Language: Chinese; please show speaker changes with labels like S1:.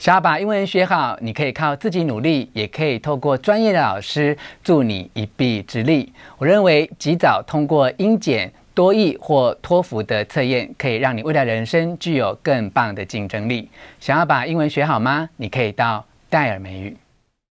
S1: 想要把英文学好，你可以靠自己努力，也可以透过专业的老师助你一臂之力。我认为及早通过英检、多益或托福的测验，可以让你未来人生具有更棒的竞争力。想要把英文学好吗？你可以到戴尔美语。